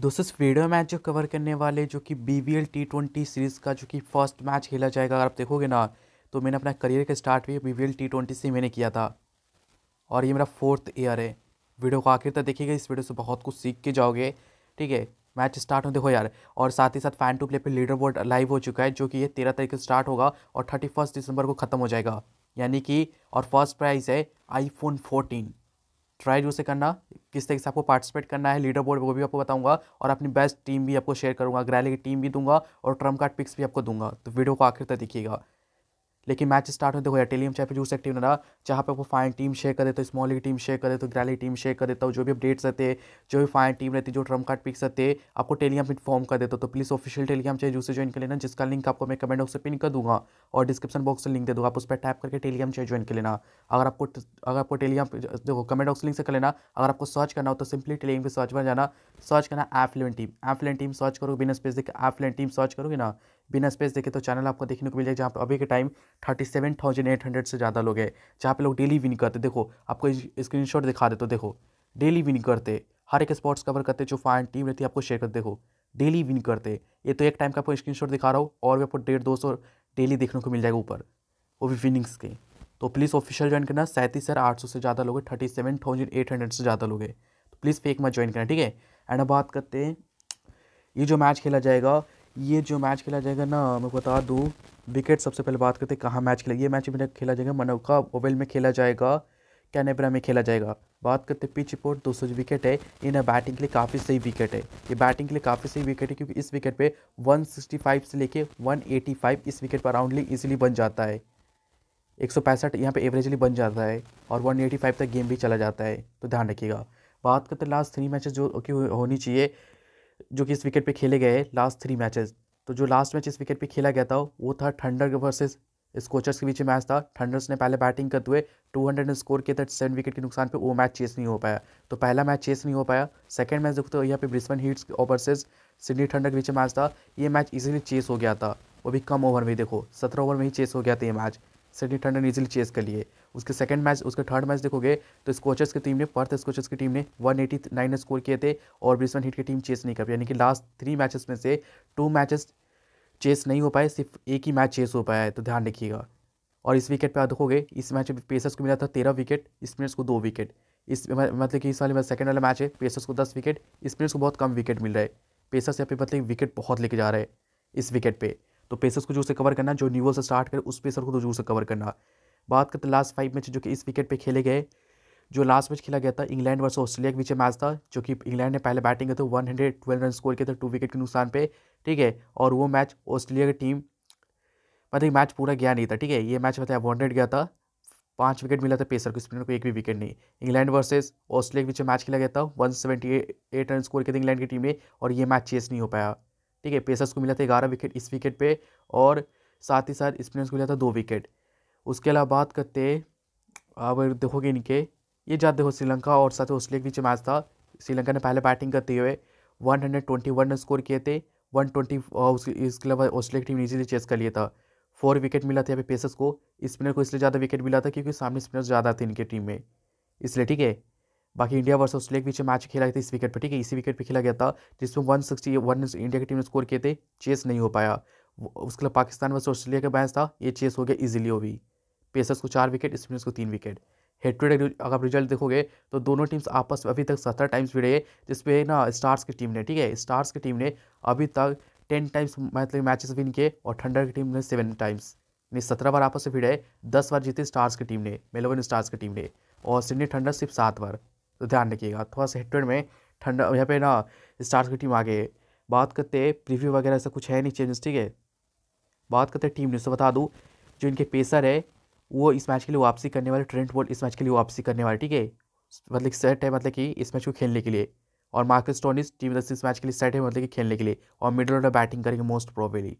दोस्तों इस video match जो कवर करने वाले जो कि B V L T twenty series का जो कि फर्स्ट मैच खेला जाएगा अगर आप देखोगे ना तो मैंने अपना करियर का स्टार्ट भी B V L T twenty से मैंने किया था और ये मेरा फोर्थ ईयर है वीडियो को आखिर तक देखिएगा इस वीडियो से बहुत कुछ सीख के जाओगे ठीक है मैच स्टार्ट हो देखो यार और साथ ही साथ फैन टू प्ले पर लीडर बोर्ड लाइव हो चुका है जो कि ये तेरह तारीख को स्टार्ट होगा और थर्टी फर्स्ट दिसंबर को ख़त्म हो जाएगा यानी कि और फर्स्ट प्राइज़ है फोन फोर्टीन ट्राई जरूर से करना किस तरीके से आपको पार्टिसिपेट करना है लीडर बोर्ड वो भी आपको बताऊंगा और अपनी बेस्ट टीम भी आपको शेयर करूंगा ग्रैली की टीम भी दूंगा और ट्रम्प कार्ड पिक्स भी आपको दूंगा तो वीडियो को आखिर तक देखिएगा लेकिन मैच स्टार्ट होते हुए टेलीम चाहे जूस एक्टिव ना जहाँ पे आपको फाइन टीम शेयर करे तो स्मॉल लीग टीम शेयर करे तो ग्रैली टीम शेयर कर देता जो भी अपडेट्स रहते जो भी फाइन टीम रहती जो ट्रम कार्ड पिक्स रहते आपको टेलीम पे इन्फॉर्म कर देते तो प्लीज़ ऑफिशियल टेलीम चाहे जूस से ज्वाइन कर लेना जिसका लिंक आपको मैं कमेंट बॉक्स से पिन कर दूँगा और डिस्क्रिप्शन बॉक्स से लिंक दे दूँगा आप उस पर टाइप करके टेलीम चाहे ज्वाइन कर लेना अगर आपको अगर आपको टेलीम देखो कमेंट बॉक्स लिंक से कर लेना अगर आपको सर्च करना हो तो सिंपली टेलीम पर सर्च पर जाना सर्च करना एफलेन टीम एफलेन टीम सर्च करो बिना स्पेस देख एफलेन टीम सर्च करोगे ना बिना स्पेस देखे तो चैनल आपको देखने को मिल जाएगा जहाँ पर अभी के time thirty seven thousand eight hundred से ज़्यादा लोग हैं जहाँ पे लोग डेली विन करते देखो आपको स्क्रीन शॉट दिखा दे तो देखो डेली विन करते हर एक स्पॉट्स कवर करते जो फाइन टीम रहती है आपको शेयर करते देखो डेली विन करते ये तो एक टाइम का आपको शॉट दिखा रहा हूँ और भी आपको डेढ़ दो सौ डेली देखने को मिल जाएगा ऊपर वो भी विनिंग्स के तो प्लीज़ ऑफिशियल ज्वाइन करना सैंतीस हज़ार आठ सौ से ज़्यादा लोग हैं thirty seven thousand eight hundred से ज़्यादा लोग हैं तो प्लीज़ फेक मत ज्वाइन करना ठीक है एंड अब बात करते हैं ये जो मैच खेला जाएगा ये जो मैच खेला जाएगा ना मैं बता दूँ विकेट सबसे पहले बात करते हैं कहाँ मैच खेला ये मैच मेरा खेला जाएगा मनोका ओवल में खेला जाएगा कैनेबरा में खेला जाएगा बात करते पिच रिपोर्ट दो सौ विकेट है इन्हें बैटिंग के लिए काफ़ी सही विकेट है ये बैटिंग के लिए काफ़ी सही विकेट है क्योंकि इस विकेट पे 165 से लेके 185 इस विकेट पर राउंडली इजीली बन जाता है एक सौ पैंसठ यहाँ पर एवरेजली बन जाता है और वन तक गेम भी चला जाता है तो ध्यान रखिएगा बात करते लास्ट थ्री मैचेज जो कि होनी चाहिए जो कि इस विकेट पे खेले गए लास्ट थ्री मैचेस तो जो लास्ट मैच इस विकेट पे खेला गया था वो था ठंडर वर्सेस स्कोचर्स के बीच मैच था ठंडर्स ने पहले बैटिंग करते हुए 200 स्कोर किया था सेवन विकेट के नुकसान पे वो मैच चेस नहीं हो पाया तो पहला मैच चेस नहीं हो पाया सेकंड मैच देखो तो यहाँ पे Brisbane Heats versus Sydney Thunder के बीच मैच था ये मैच इजीली चेस हो गया था वो भी कम ओवर में देखो सत्रह ओवर में ही चेस हो गया था ये मैच सिडनी थंडर ने इजिली चेस कर लिए उसके सेकंड मैच उसके थर्ड मैच देखोगे तो स्कोचर्स की टीम ने पर्थ स्कोचर्स की टीम ने 189 स्कोर किए थे और ब्रिस्बेन हिट की टीम चेस नहीं कर पाई यानी कि लास्ट थ्री मैचेस में से टू मैचेस चेस नहीं हो पाए सिर्फ एक ही मैच चेस हो पाया है तो ध्यान रखिएगा और इस विकेट पर आप देखोगे इस मैच में पेसर्स को मिला था तेरह विकेट स्पिनर्स को दो विकेट इस मतलब कि इस वाले सेकंड वाला मैच है पेसर्स को दस विकेट स्पिनर्स को बहुत कम विकेट मिल रहा है पेसर्स यहाँ पे मतलब विकेट बहुत लेके जा रहे हैं इस विकेट पर तो पेसर्स को जो से कवर करना जो न्यूअल से स्टार्ट करें उस पेसर को तो जरूर से कवर करना बात करते लास्ट फाइव मैच जो कि इस विकेट पर खेले गए जो लास्ट मैच खेला गया था इंग्लैंड वर्सेस ऑस्ट्रेलिया के बीच मैच था जो कि इंग्लैंड ने पहले बैटिंग था one hundred twelve run score किए थे टू विकेट के नुकसान पे ठीक है और वो मैच ऑस्ट्रेलिया की टीम मतलब मैच पूरा गया नहीं था ठीक है ये मैच बताया हंड्रेड गया था पाँच विकेट मिला था पेसर को स्पिनर को एक भी विकेट नहीं इंग्लैंड वर्सेस ऑस्ट्रेलिया के बीच मैच खेला गया था one seventy eight run score किए थे इंग्लैंड की टीम ने और ये मैच चेस नहीं हो पाया ठीक है पेसर्स को मिला था ग्यारह विकेट इस विकेट पे और साथ ही साथ स्पिनर्स को मिला था दो विकेट उसके अलावा बात करते अब देखोगे इनके ये ज्यादा देखो श्रीलंका और साथ ही ऑस्ट्रेलिया के बीच मैच था श्रीलंका ने पहले बैटिंग करते हुए one hundred twenty one run score किए थे वन ट्वेंटी इसके अलावा ऑस्ट्रेलिया की टीम इजीली चेस कर लिया था फोर विकेट मिला था यहाँ पे पेसर्स को स्पिनर को इसलिए ज़्यादा विकेट मिला था क्योंकि सामने स्पिनर्स ज़्यादा थे इनके टीम में इसलिए ठीक है बाकी इंडिया वर्सेस ऑस्ट्रेलिया के बीच मैच खेला गया था इस विकेट पर ठीक है इसी विकेट पर खेला गया था जिसमें वन सिक्सटी वन इंडिया की टीम ने स्कोर किए थे चेस नहीं हो पाया उसके लिए पाकिस्तान वर्सेस ऑस्ट्रेलिया का मैच था ये चेस हो गया इजिली हो भी पेसर्स को चार विकेट स्पिनर्स को तीन विकेट हेड अगर आप रिजल्ट देखोगे तो दोनों टीम्स आपस में अभी तक सत्रह टाइम्स भिड़े है जिसपे ना स्टार्स की टीम ने ठीक है स्टार्स की टीम ने अभी तक टेन टाइम्स मतलब मैचेस विन किए और थंडर की टीम ने सेवन टाइम्स यानी सत्रह बार आपस में भिड़े दस बार जीते स्टार्स की टीम ने मेलोवन स्टार्स की टीम ने और सिडनी थंडर सिर्फ सात बार तो ध्यान रखिएगा थोड़ा सा हेटवेड में ठंडा यहाँ पे ना स्टार्स की टीम आ गई बात करते हैं प्रीव्यू वगैरह ऐसा कुछ है नहीं चेंजेस ठीक है बात करते हैं टीम न्यूज़ तो बता दूँ जो इनके पेसर है वो इस मैच के लिए वापसी करने वाले ट्रेंट बोल्ट इस मैच के लिए वापसी करने वाले ठीक है मतलब सेट है मतलब कि इस मैच को खेलने के लिए और मार्क स्टोनिस टीम इस मैच के लिए सेट है मतलब कि खेलने के लिए और मिडल ऑर्डर बैटिंग करेंगे मोस्ट प्रोबेबली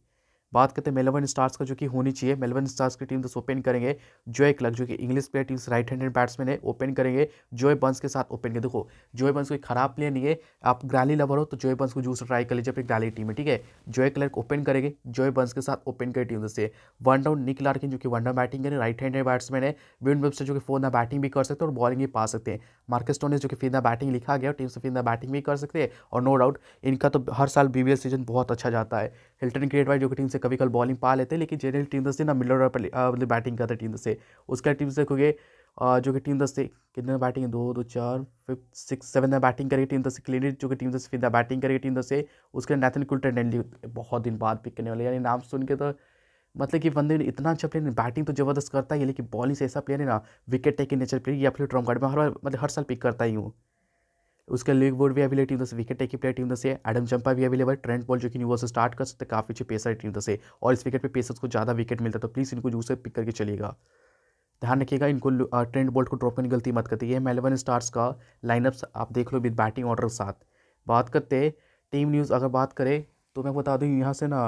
बात करते हैं मेलेवन स्टार्स का जो कि होनी चाहिए मेलेवन स्टार्स की टीम दस ओपन करेंगे जोए क्लक जो कि English player teams right handed batsman है ओपन करेंगे जोए बंस के साथ ओपन के देखो जोए बंस कोई खराब प्लेयर नहीं है आप ग्राली लवर हो तो जोए बंस को जूस ट्राई कर लीजिए अपनी ग्राली टीम में ठीक है जोए क्लर्क ओपन करेंगे जोए बंस के साथ ओपन करें टीम से वन डाउन निक लार्किन जो कि वन डाउन बैटिंग करें राइट हैंडेड बैट्समैन है वेब से जो कि फोन ना बैटिंग भी कर सकते हैं और बॉलिंग भी पा सकते हैं मार्केस टोनिस जो कि फिर ना बैटिंग लिखा गया टीम से फिर ना बैटिंग भी कर सकते हैं और नो डाउट इनका तो हर साल बीबीएल सीजन बहुत अच्छा जाता है हिल्टन क्रिएट वाइज जो कि टीम से कभी कल बॉलिंग पा लेते हैं लेकिन जेनरल टीम दस ना मिडल ऑर्डर पर बैटिंग करते टीम से उसका टीम से देखोगे जो कि टीम दस से कितने बैटिंग है दो दो चार फिफ्थ सिक्स सेवन में बैटिंग करेगी टीम दस से क्लिनिट जो कि टीम दस फिर बैटिंग करेगी टीम दस से उसके नैथन कुल्टर डेंडली बहुत दिन बाद पिक करने वाले यानी नाम सुन के तो मतलब कि बंदे इतना अच्छा प्लेयर बैटिंग तो जबरदस्त करता है लेकिन बॉलिंग से ऐसा प्लेयर है ना विकेट टेकिंग नेचर प्लेयर या फिर ट्रॉम गार्ड में हर मतलब हर साल पिक करता ही हूँ उसका लीग बोर्ड भी अवेलेबल टीम से विकेट टेकिंग प्लेयर टीम से एडम चंपा भी अवेलेबल ट्रेंड बॉल जो कि वो स्टार्ट कर सकते काफ़ी अच्छे पेसर टीम से और इस विकेट पर पेसर्स को ज़्यादा विकेट मिलता है तो प्लीज़ इनको जूसर पिक करके चलिएगा ध्यान रखिएगा इनको ट्रेंड बोल्ट को ड्रॉप करने की गलती मत करती है मेलेवन स्टार्स का लाइनअप आप देख लो विद बैटिंग ऑर्डर के साथ बात करते टीम न्यूज़ अगर बात करें तो मैं बता दूँ यहाँ से ना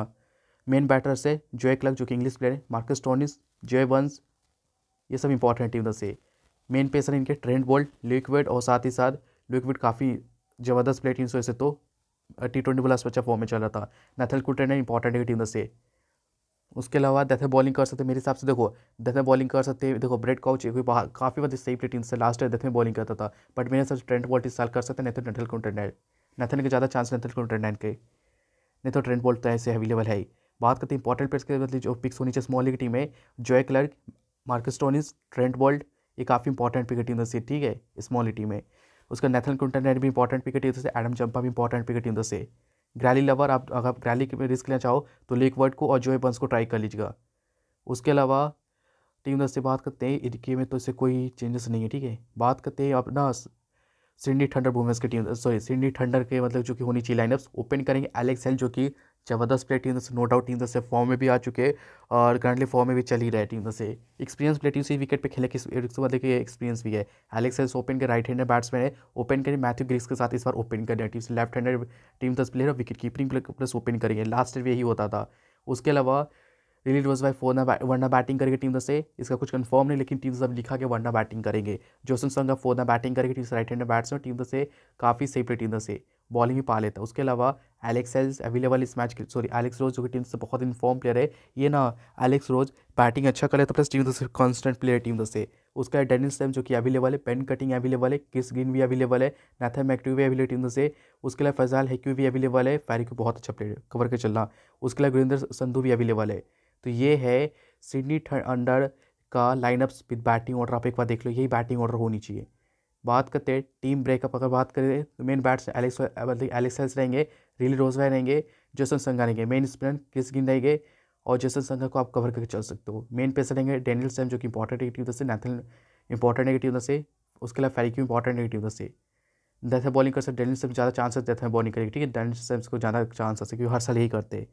मेन बैटर से जोए क्लग जो कि इंग्लिश प्लेयर है मार्कस टोनिस जो वंस ये सब इंपॉर्टेंट टीम से मेन पेसर इनके ट्रेंड बोल्ट लिक्विड और साथ ही साथ लिक्विड काफ़ी ज़बरदस्त प्लेयर टीम की तो टी ट्वेंटी बोला अच्छा फॉर्म में चल रहा था नैथल कुटेन इंपॉर्टेंट है टीम से उसके अलावा दैथे बॉलिंग कर सकते मेरे हिसाब से देखो दैथे बॉलिंग कर सकते देखो ब्रेड काउच एक काफ़ी बार सही प्लेटिंग से लास्ट टाइम दैथे में बॉलिंग करता था बट मेरे हिसाब से ट्रेंट बॉल्ट इस साल कर सकते नहीं तो नेथल कुंटेंडाइन नेथन के ज़्यादा चांस नेथल कुंटेंडाइन के नहीं तो ट्रेंट बॉल्ट तो ऐसे अवेलेबल है बात करते हैं इंपॉर्टेंट प्लेयर्स के बदले जो पिक्स होनी चाहिए स्मॉल लीग टीम है Joe Clarke Marcus Trent Trent Boult ये काफ़ी इंपॉर्टेंट पिक टीम से ठीक है स्मॉल लीग टीम है उसका नेथन क्विंटन भी इंपॉर्टेंट पिकेट टीम से एडम चंपा भी इंपॉर्टेंट पिकेट टीम से ग्रैली लवर आप अगर ग्रैली में रिस्क लेना चाहो तो लेकवर्ड को और है बंस को ट्राई कर लीजिएगा उसके अलावा टीम दस से बात करते हैं इनके में तो इससे कोई चेंजेस नहीं है ठीक है बात करते हैं अपना सिडनी थंडर वुमेंस की टीम सॉरी सिडनी थंडर के मतलब जो कि होनी चाहिए लाइनअप्स ओपन करेंगे एलेक्स हेल जो कि ज़बरदस्त प्लेयर टीम से नो डाउट टीम से फॉर्म में भी आ चुके और करंटली फॉर्म में भी चल ही रहा है टीम से एक्सपीरियंस प्लेयर टीम से विकेट पे खेले कि मतलब कि एक्सपीरियंस भी है एलेक्स हेल्स ओपन के राइट हैंडर बैट्समैन है ओपन करें मैथ्यू ग्रिक्स के साथ इस बार ओपन कर रहे हैं टीम से लेफ्ट हैंडर टीम दस प्लेयर और विकेट कीपिंग प्लस ओपन करेंगे लास्ट ईयर यही होता था उसके अलावा रिलीज वॉज बाई फोर वरना बैटिंग करेगी टीम से इसका कुछ कंफर्म नहीं लेकिन टीम सब लिखा कि वरना बैटिंग करेंगे जोसन संग फोरना बैटिंग करेगी team right hand bats team से काफ़ी सेफ टीम से बॉलिंग भी पा लेता उसके अलावा एलेक्स एल्स अवेलेबल इस मैच के सॉरी एलेक्स रोज जो कि टीम से बहुत इन्फॉर्म प्लेयर है ये ना एलेक्स रोज बैटिंग अच्छा कर लेता प्लस टीम से कॉन्स्टेंट प्लेयर टीम से उसका डेनिस सेम जो कि अवेलेबल है पेन कटिंग अवेलेबल है किस ग्रीन भी अवेलेबल है नाथा मैक्टिव भी अवेलेबल टीम से उसके अलावा फैजाल हैक्यू भी अवेलेबल है फैरिक बहुत अच्छा प्लेयर कवर के चलना उसके अलावा गुरिंदर संधू भी अवेलेबल है तो ये है सिडनी अंडर का लाइनअप्स विद बैटिंग ऑर्डर आप एक बार देख लो यही बैटिंग ऑर्डर होनी चाहिए बात करते हैं टीम ब्रेकअप अगर बात करें तो main bats Alex Alex Hales रहेंगे रिली रोजवा रहेंगे जैसन संघा रहेंगे मेन स्पिनर क्रिस गिन रहेंगे और जेसन संघा को आप कवर करके चल सकते हो मेन पेसर रहेंगे डेनियल सैम जो कि इंपॉर्टेंट नेगेटिव उधर से नैथन इंपॉर्टेंट नेगेटिव से उसके अलावा फैरिक्यू इंपॉर्टेंट नेगेटिव से बॉलिंग कर सकते डेनियल सैम ज़्यादा चांसेस देते हैं बॉलिंग करेंगे ठीक है डेनियल सैम्स को ज़्यादा चांस आ सकते हर साल यही करते हैं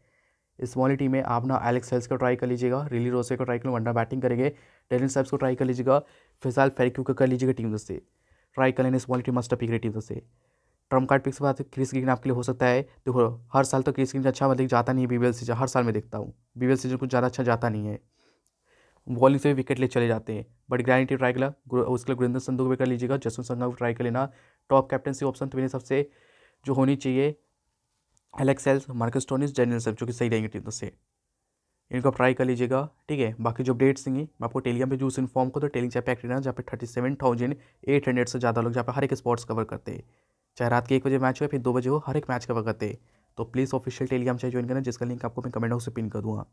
स्मॉली टीम में आप ना एलेक्स हेल्स को ट्राई कर लीजिएगा रिली रोसे को ट्राई कर वंडा बैटिंग करेंगे टेलिन साइब्स को ट्राई कर लीजिएगा फिजाल फेरिक्यू को कर लीजिएगा टीम से ट्राई कर लेने small team must pick team से ट्रम कार्ड पिक्स बात क्रिस ग्रीन आपके लिए हो सकता है देखो हर साल तो क्रिस ग्रीन अच्छा मतलब जाता नहीं है बीबीएल सीजन हर साल में देखता हूँ बीबीएल सीजन कुछ ज़्यादा अच्छा जाता नहीं है बॉलिंग से विकेट ले चले जाते हैं बट ग्रैनिटी ट्राई करा उसके लिए गुरिंदर संधू को भी कर लीजिएगा जसवंत संघा को ट्राई कर लेना टॉप कैप्टनसी ऑप्शन तो मेरे सबसे जो होनी चाहिए Alex Hales Marcus Stoinis Daniel जो कि सही रहेंगे टीम से तो इनको ट्राई कर लीजिएगा ठीक है बाकी जो अपडेट्स देंगे मैं आपको टेलीग्राम पे जूस इन्फॉर्म कर दो टेलिंग चाहे रहना जहाँ पे thirty seven thousand eight hundred से ज़्यादा लोग जहाँ पे हर एक स्पोर्ट्स कवर करते हैं चाहे रात के एक बजे मैच हो फिर दो बजे हो हर एक मैच कवर करते हैं तो प्लीज़ ऑफिशियल टेलीग्राम चाहे ज्वाइन करना जिसका लिंक आपको मैं कमेंट हाउस से पिन कर दूँगा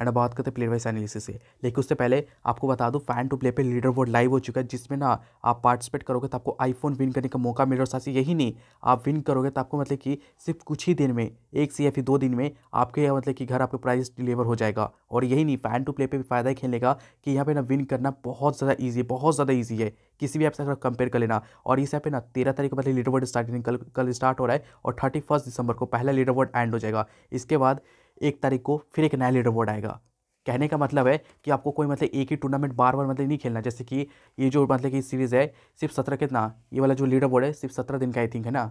एंड बात करते हैं प्लेयर वाइज एनालिसिस से लेकिन उससे पहले आपको बता दूँ फैन टू प्ले पे लीडर बोर्ड लाइव हो चुका है जिसमें ना आप पार्टिसिपेट करोगे तो आपको आईफोन विन करने का मौका मिल रहा है साथ ही यही नहीं आप विन करोगे तो आपको मतलब कि सिर्फ कुछ ही दिन में एक से या फिर दो दिन में आपके मतलब कि घर आपके प्राइज डिलीवर हो जाएगा और यही नहीं फैन टू प्ले पर भी फ़ायदा ही खेलेगा कि यहाँ पर ना विन करना बहुत ज़्यादा ईजी है बहुत ज़्यादा ईजी है किसी भी ऐप से अगर कंपेयर कर लेना और इस ऐप पे ना तेरह तारीख को पहले लीडर वर्ड स्टार्टिंग कल कल स्टार्ट हो रहा है और थर्टी फर्स्ट दिसंबर को पहला लीडर वर्ड एंड हो जाएगा इसके बाद एक तारीख को फिर एक नया लीडर बोर्ड आएगा कहने का मतलब है कि आपको कोई मतलब एक ही टूर्नामेंट बार बार मतलब नहीं खेलना जैसे कि ये जो मतलब कि सीरीज़ है सिर्फ सत्रह कितना ये वाला जो लीडर बोर्ड है सिर्फ सत्रह दिन का आई थिंक है ना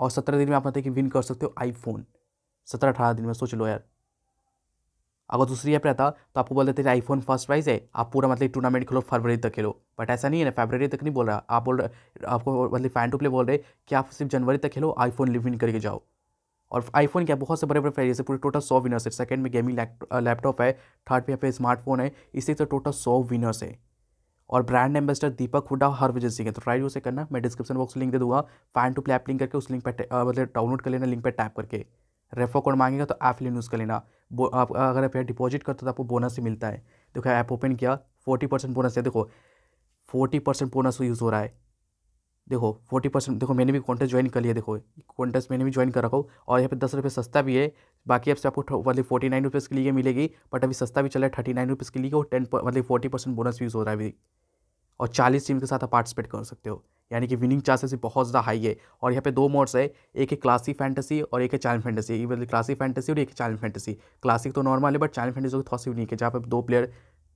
और सत्रह दिन में आप मतलब कि विन कर सकते हो आईफोन सत्रह अठारह दिन में सोच लो यार अगर दूसरी ऐप रहता तो आपको बोल देते थे आईफोन फर्स्ट प्राइज़ है आप पूरा मतलब टूर्नामेंट खेलो फरवरी तक खेलो बट ऐसा नहीं है ना फरवरी तक नहीं बोल रहा आप बोल रहे आपको मतलब फ़ैन टू प्ले बोल रहे कि आप सिर्फ जनवरी तक खेलो आईफोन विन करके जाओ और आईफोन क्या बहुत से बड़े बड़े फ्लैग जैसे पूरे टोटल सौ विनर्स है सेकंड में गेमिंग लैपटॉप है थर्ड पे यहाँ पे स्मार्टफोन है इसी तो टोटल सौ विनर्स है और ब्रांड एम्बेसडर दीपक हुडा हर विजय सिंह है तो ट्राई उसे करना मैं डिस्क्रिप्शन बॉक्स लिंक दे दूंगा fan to play app link करके उस लिंक पर मतलब डाउनलोड कर लेना लिंक पर टैप करके रेफर कोड मांगेगा तो ऐप यूज़ कर लेना आप अगर आप डिपॉजिट करते हो तो आपको बोनस ही मिलता है देखो ऐप ओपन किया फोर्टी परसेंट बोनस है देखो फोर्टी परसेंट बोनस यूज़ हो रहा है देखो फोर्टी परसेंट देखो मैंने भी कॉन्टेस्ट ज्वाइन कर लिया देखो कॉन्टेस्ट मैंने भी ज्वाइन कर रखा हूँ और यहाँ पे दस रुपये सस्ता भी है बाकी अब से आपको मतलब फोर्टी नाइन रुपीज़ के लिए मिलेगी बट अभी सस्ता भी चला है थर्टी नाइन रुपीज़ के लिए और टेन मतलब फोर्टी परसेंट बोनस यूज़ हो रहा है अभी और चालीस टीम के साथ आप पार्टिसिपेट कर सकते हो यानी कि विनिंग चांसेस बहुत ज़्यादा हाई है और यहाँ पे दो मोड्स है एक है क्लासिक फैंटेसी और एक है चैलेंज फैंटेसी ये मतलब क्लासिक फैंटेसी और एक है चाइल्ड फैंटेसी क्लासिक तो नॉर्मल है बट चैलेंज फैंटेसी थोड़ा सी यूनिक है जहाँ पे दो प्लेयर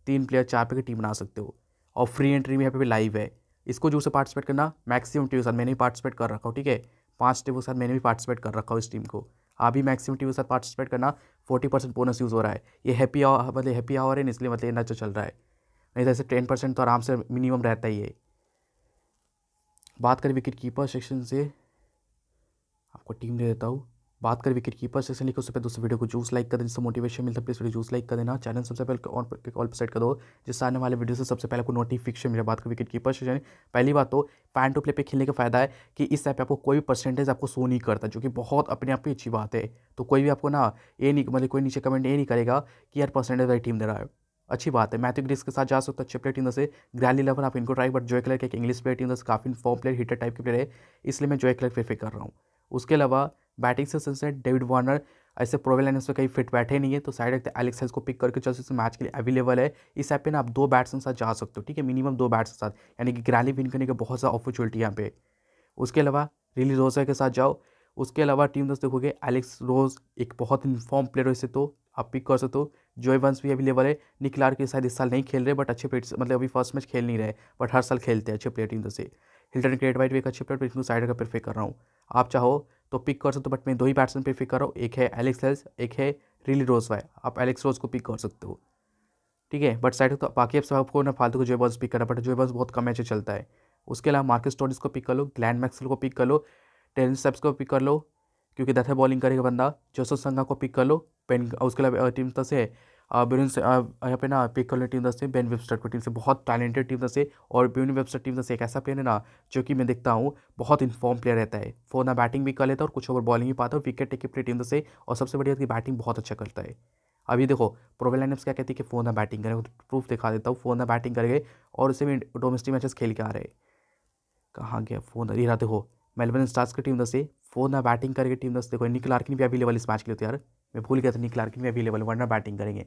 तीन प्लेयर चार पे की टीम बना सकते हो और फ्री एंट्री में यहाँ पे लाइव है इसको जो से पार्टिसिपेट करना मैक्सिमम टीम के साथ मैंने भी पार्टिसिपेट कर रखा हूँ ठीक है पाँच टीम के साथ मैंने भी पार्टिसिपेट कर रखा हूँ इस टीम को आप भी मैक्सिमम टीम के साथ पार्टिसिपेट करना फोर्टी परसेंट बोनस यूज़ हो रहा है ये हैप्पी आवर मतलब हैप्पी आवर है इसलिए मतलब ये अच्छा चल रहा है नहीं तो ऐसे टेन परसेंट तो आराम से मिनिमम रहता ही है बात करें विकेट कीपर सेक्शन से आपको टीम दे देता हूँ बात करें विकेट कीपर से लिखो उससे पहले दोस्तों वीडियो को जूस लाइक कर दें जिससे मोटिवेशन मिलता है प्लीज़ वीडियो जूस लाइक कर देना चैनल सबसे पहले ऑन ऑल सेट कर दो जिससे आने वाले वीडियो से सबसे पहले आपको नोटिफिकेशन मिले बात करें विकेट कीपर सेक्शन पहली बात तो पैन टू प्ले पे खेलने का फायदा है कि इस ऐप आपको कोई भी परसेंटेज आपको शो नहीं करता जो कि बहुत अपने आप में अच्छी बात है तो कोई भी आपको ना ये नहीं मतलब कोई नीचे कमेंट ये नहीं करेगा कि यार परसेंटेज वाली टीम दे रहा है अच्छी बात है मैथ्यू ग्रीस के साथ जा सकते हो अच्छे प्लेयर टीम से ग्रैली लेवल आप इनको ट्राई बट जो कलर के एक इंग्लिश प्लेयर टीम दस काफ़ी फॉर्म प्लेयर हिटर टाइप के प्लेयर है इसलिए मैं जोए कलर फेफे कर रहा हूँ उसके अलावा बैटिंग से सबसे डेविड वार्नर ऐसे प्रोवेल लाइन उसमें कहीं फिट बैठे नहीं तो है तो साइड रखते एलेक्स हेल्स को पिक करके चल सकते मैच के लिए अवेलेबल है इस ऐप पे ना आप दो बैट्स के साथ जा सकते हो ठीक है मिनिमम दो बैट्स के साथ यानी कि ग्रैली विन करने के बहुत सारा अपॉर्चुनिटी यहाँ पे उसके अलावा रिली रोजा के साथ जाओ उसके अलावा टीम दोस्त देखोगे एलेक्स रोज एक बहुत इन्फॉर्म प्लेयर है तो आप पिक कर सकते हो जॉय वंस भी अवेलेबल है निकलार के शायद इस साल नहीं खेल रहे बट अच्छे प्लेयर मतलब अभी फर्स्ट मैच खेल नहीं रहे बट हर साल खेलते हैं अच्छे प्लेयर टीम से हिल्टन ग्रेट वाइट भी एक अच्छे प्लेयर पर साइड का प्रेफर कर रहा हूँ आप चाहो तो पिक कर सकते हो बट मैं दो ही बैट्समैन प्रेफर कर रहा हूँ एक है एलेक्स हेल्स एक है रिली रोज वाई आप एलेक्स रोज को पिक कर सकते हो ठीक है बट साइड तो बाकी आप सब आपको ना फालतू को जो बॉल्स पिक करना पड़ता है जो बॉल्स बहुत कम मैच चलता है उसके अलावा मार्केट स्टोरिस को पिक कर लो ग्लैंड मैक्सल को पिक कर लो टेन सेप्स को पिक कर लो क्योंकि दथे बॉलिंग करेगा बंदा जोसफ संघा को पिक कर लो पेन उसके अलावा टीम तरह तो से बेरन से यहाँ पे ना कर टीम दस से बेन वेबस्टर को टीम से बहुत टैलेंटेड टीम दस से और बेन वेबस्टर टीम दस एक ऐसा प्लेयर है ना जो कि मैं देखता हूँ बहुत इन्फॉर्म प्लेयर रहता है वो ना बैटिंग भी कर लेता है और कुछ ओवर बॉलिंग भी पाता है विकेट टेक प्लेयर टीम दस से और सबसे बढ़िया की बैटिंग बहुत अच्छा करता है अभी देखो प्रोवेल लाइनअप्स क्या कहती है कि फ़ोन ना बैटिंग करें प्रूफ तो दिखा देता हूँ फ़ोन ना बैटिंग कर गए और उसे भी डोमेस्टिक मैचेस खेल के आ रहे कहाँ गया फ़ोन ये रहा देखो मेलबर्न स्टार्स की टीम दस से फोन ना बैटिंग करके टीम दस देखो निकल आर्किन भी अवेलेबल इस मैच के लिए यार मैं भूल गया था निक लार्किन भी अवेलेबल वरना बैटिंग करेंगे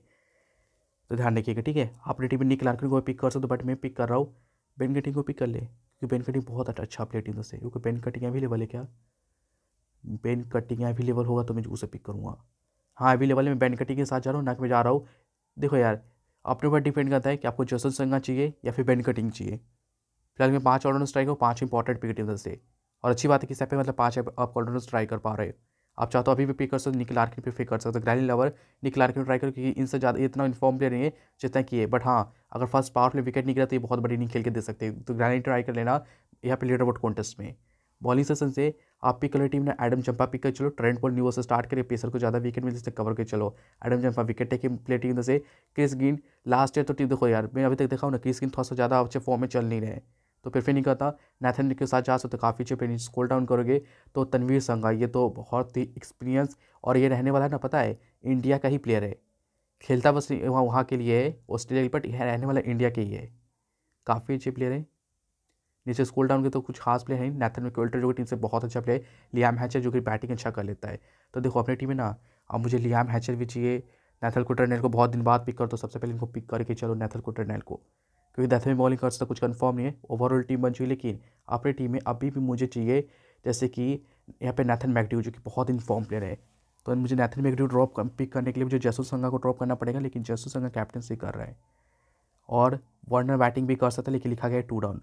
तो ध्यान रखिएगा ठीक है आपने टीम में निक लार्किन को पिक कर सकते बट मैं पिक कर रहा हूँ बेन कटिंग को पिक कर ले क्योंकि बेन कटिंग बहुत अच्छा प्लेयर टीम से क्योंकि बेन कटिंग अवेलेबल है क्या बेन कटिंग अवेलेबल होगा तो मैं उसे पिक करूँगा हाँ अवेलेबल है मैं बेन कटिंग के साथ जा रहा हूँ ना कि मैं जा रहा हूँ देखो यार अपने ऊपर डिपेंड करता है कि आपको जसन संगा चाहिए या फिर बेन कटिंग चाहिए फिलहाल मैं पाँच ऑलराउंड स्ट्राइक हूँ पाँच इंपॉर्टेंट पिक टीम से और अच्छी बात है कि इस मतलब पाँच आप ऑलराउंड स्ट्राइक कर पा रहे हो आप चाहते हो तो अभी भी पे कर सकते हो निकल आर्किन पे पे कर सकते हो ग्रैनी लवर निकल आर्किन ट्राई करो क्योंकि इनसे ज़्यादा इतना इन्फॉर्म प्लेयर नहीं है जितना कि है बट हाँ अगर फर्स्ट पावर प्ले विकेट निकला तो ये बहुत बड़ी इनिंग खेल के दे सकते हैं तो ग्रैनी ट्राई कर लेना यहाँ पे लीडर बोर्ड कॉन्टेस्ट में बॉलिंग सेशन से आप पिक कलर टीम ने एडम चंपा पिक कर चलो ट्रेंड बॉल न्यू से स्टार्ट करिए पेसर को ज़्यादा विकेट मिले इससे कवर के चलो Adam Zampa wicket take play team से क्रिस गिन लास्ट ईयर तो टीम देखो यार मैं अभी तक देखा हूँ ना क्रिस गिन थोड़ा सा ज़्यादा अच्छे फॉर्म में चल नहीं रहे तो फिर फिर नहीं कहता नैथन के साथ जा सकते तो काफ़ी अच्छे फिर स्कोल डाउन करोगे तो तनवीर संघा ये तो बहुत ही एक्सपीरियंस और ये रहने वाला है ना पता है इंडिया का ही प्लेयर है खेलता बस वहाँ वहाँ के लिए है ऑस्ट्रेलिया बट यह रहने वाला इंडिया के ही है काफ़ी अच्छे प्लेयर है नीचे स्कूल डाउन के तो कुछ खास प्लेयर हैं नैथन मिकल्टर जो कि टीम से बहुत अच्छा प्लेयर लियाम हैचर जो कि बैटिंग अच्छा कर लेता है तो देखो अपनी टीम में ना अब मुझे लियाम हैचर भी चाहिए नैथल कुटरनेल को बहुत दिन बाद पिक कर तो सबसे पहले इनको पिक करके चलो नैथल कुटरनेल को क्योंकि में बॉलिंग कर्ज तक कुछ कन्फर्म नहीं है ओवरऑल टीम बन चुकी लेकिन अपनी टीम में अभी भी मुझे चाहिए जैसे कि यहाँ पे नैथन मैगड्यू जो कि बहुत इन फॉर्म प्लेयर है तो मुझे नैथन मैकड्यू ड्रॉप पिक करने के लिए मुझे जैसू संघा को ड्रॉप करना पड़ेगा लेकिन जैसू संघा कैप्टनसी कर रहा है और वर्नर बैटिंग भी कर सकता है लेकिन लिखा गया है टू डाउन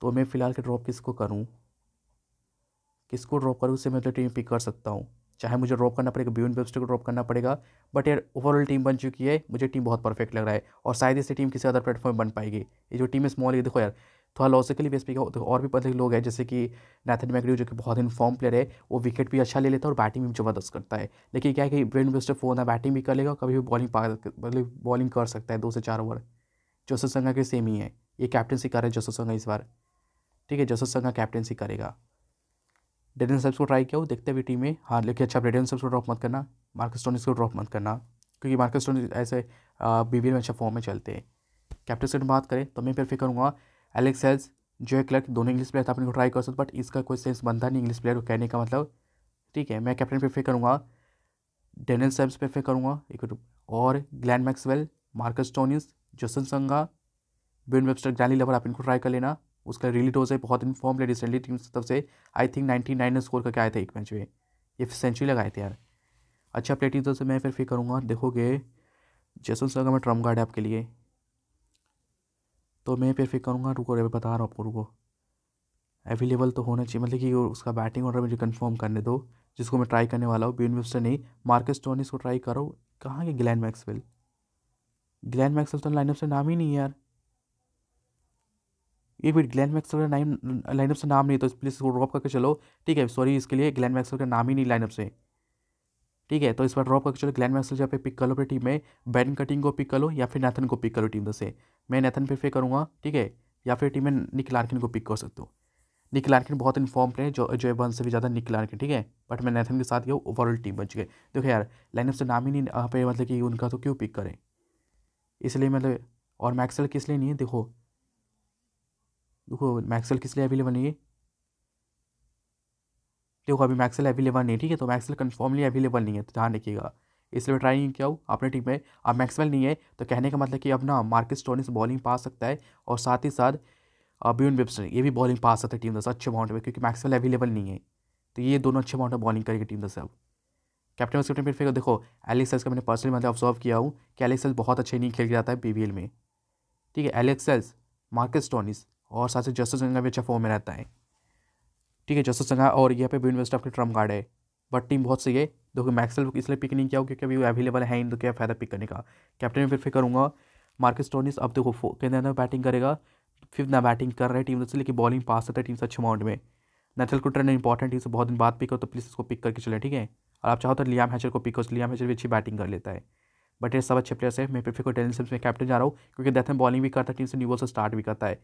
तो मैं फ़िलहाल के ड्रॉप किसको करूँ किसको ड्रॉप करूँ उससे मैं तो टीम पिक कर सकता हूँ चाहे मुझे ड्रॉप करना पड़ेगा बीवन वेबस्टर को ड्रॉप करना पड़ेगा बट यार ओवरऑल टीम बन चुकी है मुझे टीम बहुत परफेक्ट लग रहा है और शायद इससे टीम किसी अदर प्लेटफॉर्म बन पाएगी ये जो टीम है स्मॉल ये देखो यार थोड़ा लॉजिकली बेस पे तो और भी पता लोग हैं जैसे कि नैथन मैक्री जो कि बहुत इनफॉर्म प्लेयर है वो विकेट भी अच्छा ले लेता है और बैटिंग भी ज़बरदस्त करता है लेकिन क्या है कि ब्रेन वेस्टर फोन है बैटिंग भी कर लेगा कभी भी बॉलिंग पा बॉलिंग मतलब कर सकता है दो से चार ओवर जोसो संघा के सेम ही है ये कैप्टनसी कर रहे हैं जसो संघा इस बार ठीक है जसो संघा कैप्टनसी करेगा डेडन सब्स को ट्राई किया वो देखते हुए टीम में हाँ लेकिन अच्छा डेडन सब्स को ड्रॉप मत करना मार्कस स्टोनिस को ड्रॉप मत करना क्योंकि मार्कस स्टोनिस ऐसे बी में अच्छा फॉर्म में चलते हैं कैप्टन से बात करें तो मैं प्रेफर करूँगा एलेक्स एल्स जो क्लर्क दोनों इंग्लिश प्लेयर था अपने को ट्राई कर सकते बट इसका कोई सेंस बनता नहीं इंग्लिश प्लेयर को कहने का मतलब ठीक है मैं कैप्टन प्रेफर करूँगा डेनियल सेब्स प्रेफर करूँगा एक और Glenn Maxwell Marcus Stoinis Jason Sangha Beau Webster granny lover आप इनको ट्राई कर लेना उसका रिलीट हो बहुत इनफॉर्म ले रिसेंटली टीम की तरफ से I think ninety nine score करके आए थे एक मैच में ये सेंचुरी लगाए थे यार अच्छा प्ले टीम से मैं फिर फिर करूँगा देखोगे जैसन सर का मैं ट्रम गार्ड है आपके लिए तो मैं फिर फिर करूँगा रुको रे बता रहा हूँ आपको रुको अवेलेबल तो होना चाहिए मतलब कि उसका बैटिंग ऑर्डर मुझे कन्फर्म करने दो जिसको मैं ट्राई करने वाला हूँ बीन विफ्टर नहीं मार्केस टोनिस को ट्राई करो कहाँ के ग्लैन मैक्सवेल ग्लैन मैक्सवेल तो लाइनअप से नाम ही नहीं है यार ये फिर ग्लैन मैक्सवेल का नाम लाइनअप से नाम नहीं तो प्लीज़ इसको ड्रॉप करके चलो ठीक है सॉरी इसके लिए ग्लैन मैक्सवेल का नाम ही नहीं लाइनअप से ठीक है तो इस बार ड्रॉप करके चलो ग्लैन मैक्सवेल जहाँ पे पिक कर लो अपनी टीम में बैन कटिंग को पिक कर लो या फिर नैथन को पिक करो टीम से मैं नैथन पे फे करूँगा ठीक है या फिर टीम में निक लार्किन को पिक कर सकते हो निक लार्किन बहुत इन्फॉर्म है जो जो वन से भी ज़्यादा निक लार्किन ठीक है बट मैं नैथन के साथ गया ओवरऑल टीम बच गए देखो यार लाइनअप से नाम ही नहीं पे मतलब कि उनका तो क्यों पिक करें इसलिए मतलब और मैक्सवेल किस लिए नहीं है देखो देखो मैक्सल किस लिए अवेलेबल नहीं है देखो अभी मैक्सल अवेलेबल नहीं है ठीक है तो मैक्सल कन्फर्मली अवेलेबल नहीं है तो ध्यान रखिएगा इसलिए ट्राई नहीं किया हूँ अपने टीम में अब मैक्सवेल नहीं है तो कहने का मतलब कि अब ना मार्किस टोनिस बॉलिंग पा सकता है और साथ ही साथ ब्यून वेबसन ये भी बॉलिंग पा सकता है टीम दस अच्छे अमाउंट में क्योंकि मैक्सवेल अवेलेबल नहीं है तो ये दोनों अच्छे अमाउंट में बॉलिंग करेगी टीम दस अब कैप्टन वाइस कैप्टन फिर देखो एलेक्सेल्स का मैंने पर्सनली मतलब ऑब्जर्व किया हूँ कि एलेक्सल बहुत अच्छे नहीं खेल जाता है पी में ठीक है एलेक्सल्स मार्किस टोनिस और साथ ही जस्टिस संघा भी अच्छा फॉर्म में रहता है ठीक है जस्टिस संघा और यहाँ पे भी यूनिवर्सिटी ऑफ ट्रम्प कार्ड है बट टीम बहुत सही है देखो मैक्सल इसलिए पिक नहीं किया क्योंकि अभी अवेलेबल है इन तो क्या फ़ायदा पिक करने का कैप्टन में फिर फिर करूँगा मार्केस टोनिस अब देखो कहते हैं बैटिंग करेगा फिर ना बैटिंग कर रहे हैं टीम से लेकिन बॉलिंग पास होता है टीम से अच्छे अमाउंट में नेचल कुटर ने इंपॉर्टेंट टीम से बहुत दिन बाद पिक हो तो प्लीज़ इसको पिक करके चले ठीक है और आप चाहो तो लियाम हैचर को पिक हो लियाम हैचर भी अच्छी बैटिंग कर लेता है बट ये सब अच्छे प्लेयर्स है मैं फिर को डेलिन में कैप्टन जा रहा हूँ क्योंकि डेथ में बॉलिंग भी करता है टीम से न्यूबॉल से स्टार्ट भी करता है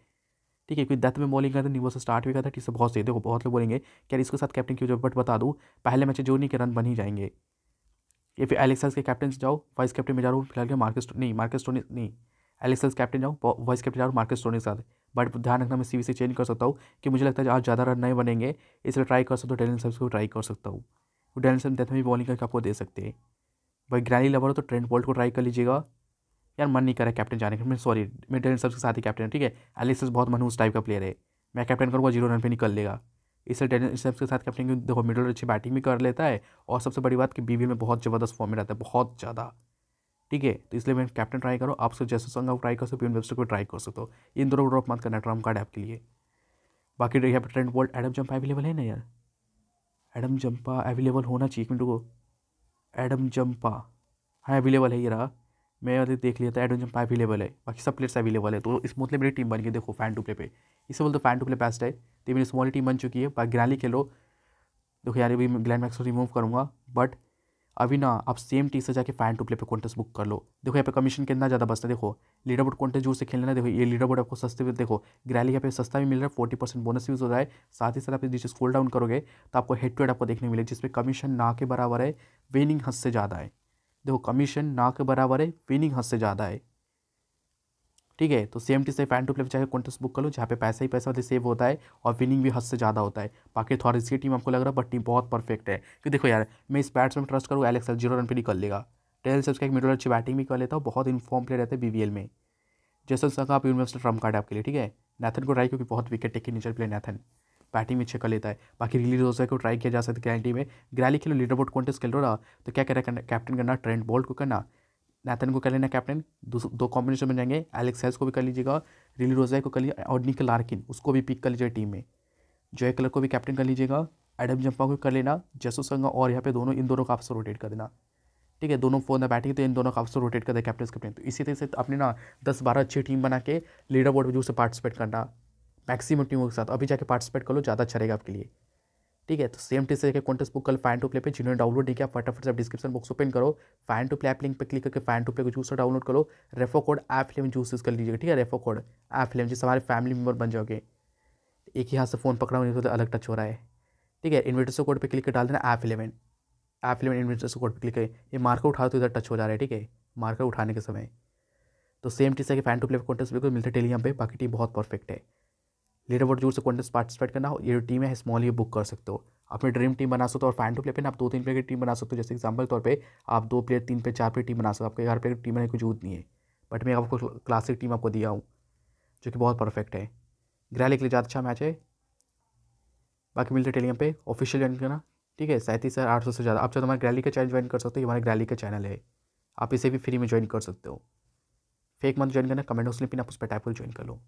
ठीक है क्योंकि डेथ में बॉलिंग करते से स्टार्ट भी करता है ठीक से बहुत सही देखो बहुत लोग बोलेंगे यार इसके साथ कैप्टन क्यों जो बट बता दूँ पहले मैच जो नहीं के रन बन ही जाएंगे या फिर एलेक्सल्स के कैप्टन से जाओ वाइस कैप्टन में जा रहा हूँ फिलहाल के मार्केस नहीं मार्केस टोनी नहीं एलेक्सल्स कैप्टन जाओ वाइस कैप्टन जा रहा हूँ मार्केस टोनी के साथ बट ध्यान रखना मैं सी से चेंज कर सकता हूँ कि मुझे लगता है आज ज़्यादा रन नहीं बनेंगे इसलिए ट्राई कर सकता हूँ डेलन सब्स को ट्राई कर सकता हूँ डेलन सब्स डेथ में बॉलिंग करके आपको दे सकते हैं भाई ग्रैनी लवर हो तो ट्रेंड बोल्ट को ट्राई कर लीजिएगा यार मन नहीं कर रहा कैप्टन जाने का मैं सॉरी मैं सब्स के साथ ही कैप्टन ठीक है एलिस बहुत मन उस टाइप का प्लेयर है मैं कैप्टन करूँगा जीरो रन पर निकल लेगा इसलिए सब्स के साथ कैप्टन देखो मिडल अच्छी बैटिंग भी कर लेता है और सबसे बड़ी बात कि बीवी में बहुत ज़बरदस्त फॉर्म में रहता है बहुत ज़्यादा ठीक है तो इसलिए मैं कैप्टन ट्राई करो आप सब जैसे संग ट्राई कर सकते हो वेबस्टर को ट्राई कर सकते हो इन दोनों ड्रॉप मत करना ट्रम कार्ड आपके लिए बाकी यहाँ पर Trent Boult Adam Zampa available है ना यार एडम जंपा अवेलेबल होना चाहिए मेरे मिनट को एडम जंपा हाँ अवेलेबल है ये रहा मैं अभी देख लिया था एडवेंचर पाइप अवेलेबल है बाकी सब प्लेयर्स अवेलेबल है तो इस मेरी टीम बन गई देखो फैन टू प्ले पे इससे बोलते फैन टू प्ले बेस्ट है तो मेरी स्मॉल टीम बन चुकी है बाकी ग्रैली खेलो देखो यार अभी मैं ग्लैंड मैक्स रिमूव करूँगा बट अभी ना आप सेम टीम से जाके फैन टू प्ले पे कॉन्टेस्ट बुक कर लो देखो यहाँ पे कमीशन कितना ज़्यादा बचता है देखो लीडर बोर्ड कॉन्टेस्ट जोर से खेलना है देखो ये लीडर बोर्ड आपको सस्ते में देखो ग्रैली यहाँ पे सस्ता भी मिल रहा है फोर्टी परसेंट बोनस यूज़ हो रहा है साथ ही साथ आप जिससे स्कोल डाउन करोगे तो आपको हेड टू हेड आपको देखने मिले जिसमें कमीशन ना के बराबर है विनिंग हद से ज़्यादा है देखो कमीशन ना के बराबर है विनिंग हद से ज़्यादा है ठीक है तो सेम टी से पैन टू प्ले चाहे कॉन्टेस्ट बुक कर लो जहाँ पे पैसा ही पैसा सेव होता है और विनिंग भी हद से ज़्यादा होता है बाकी थोड़ा की टीम आपको लग रहा है बट टीम बहुत परफेक्ट है क्योंकि देखो यार मैं इस बैट्समैन में ट्रस्ट करूँ एलेक्स जीरो रन पर निकल लेगा टेल से का एक मिडल अच्छी बैटिंग भी कर लेता हूँ बहुत इन्फॉर्म प्लेयर रहते हैं बी में जैसे उसका आप यूनिवर्सिटी ट्रम कार्ड आपके लिए ठीक है नैथन को ट्राई क्योंकि बहुत wicket taking nature player Nathan batting में कर लेता है बाकी रिलीज हो सके ट्राई किया जा सकता है गारंटी में ग्रैली खेलो लीडर बोर्ड कॉन्टेस्ट खेल रहा तो क्या कह रहा है कैप्टन करना ट्रेंड बोल्ट को करना नैथन को कर लेना कैप्टन दो कॉम्बिनेशन में जाएंगे एलेक्स हेल्स को भी कर लीजिएगा रिली रोजाई को कर लीजिए और निकल लार्किन उसको भी पिक कर लीजिएगा टीम में जॉय कलर को भी कैप्टन कर लीजिएगा एडम जंपा को कर लेना जसो संगा और यहाँ पे दोनों इन दोनों का आपसे रोटेट कर देना ठीक है दोनों फोन बैठे तो इन दोनों का आपसे रोटेट कर दे कैप्टन कैप्टन तो इसी तरह से अपने ना दस बारह अच्छी टीम बना के लीडर बोर्ड में जो पार्टिसिपेट करना मैक्सिमम टीमों के साथ अभी जाके पार्टिसिपेट कर लो ज़्यादा अच्छा रहेगा आपके लिए ठीक है तो सेम टी से कॉन्टेस्ट बुक कल फाइन टू प्ले पे जिन्होंने डाउनलोड नहीं किया फटाफट से डिस्क्रिप्शन बॉक्स ओपन करो fan to play app link पे क्लिक करके फाइन टू प्ले को जूसर डाउनलोड करो रेफो कोड ऐप फिल्म जूस यूज़ कर लीजिएगा ठीक है रेफो कोड ऐप फिल्म जिससे हमारे फैमिली मेबर बन जाओगे एक ही हाथ से फ़ोन पकड़ा हुआ तो अलग टच हो रहा है ठीक है इन्वर्टर कोड पर क्लिक कर डाल देना app eleven app eleven inverter code पर क्लिक करें ये मार्कर उठाओ तो इधर टच हो जा रहा है ठीक है मार्कर उठाने के समय तो सेम टी से फाइन टू प्ले कॉन्टेस्ट बिल्कुल मिलते टेलीग्राम पे बाकी टीम बहुत परफेक्ट है लेटर वोट जोर से कॉन्टेस्ट पार्टिसिपेट करना हो ये टीम है स्मॉल ये बुक कर सकते हो अपनी ड्रीम टीम बना सकते हो और फैन टू प्ले पे आप दो तीन प्लेयर की टीम बना सकते हो जैसे एग्जाम्पल तौर पर आप दो प्लेयर तीन प्लेयर चार प्लेयर टीम बना सकते हो आपके हर प्लेयर की टीम बनाने की जूद नहीं है बट मैं आपको क्लासिक टीम आपको दिया हूँ जो कि बहुत परफेक्ट है ग्रह के लिए ज़्यादा अच्छा मैच है बाकी मिलते टेलीग्राम पे ऑफिशियल ज्वाइन करना ठीक है सैंतीस हज़ार आठ सौ से ज़्यादा आप चाहे हमारे ग्रैली का चैनल ज्वाइन कर सकते हो हमारे ग्रैली का चैनल है आप इसे भी फ्री में ज्वाइन कर सकते हो फेक मंथ ज्वाइन करना कमेंट उसने पिन आप उस पर टाइप कर ज्वाइन कर लो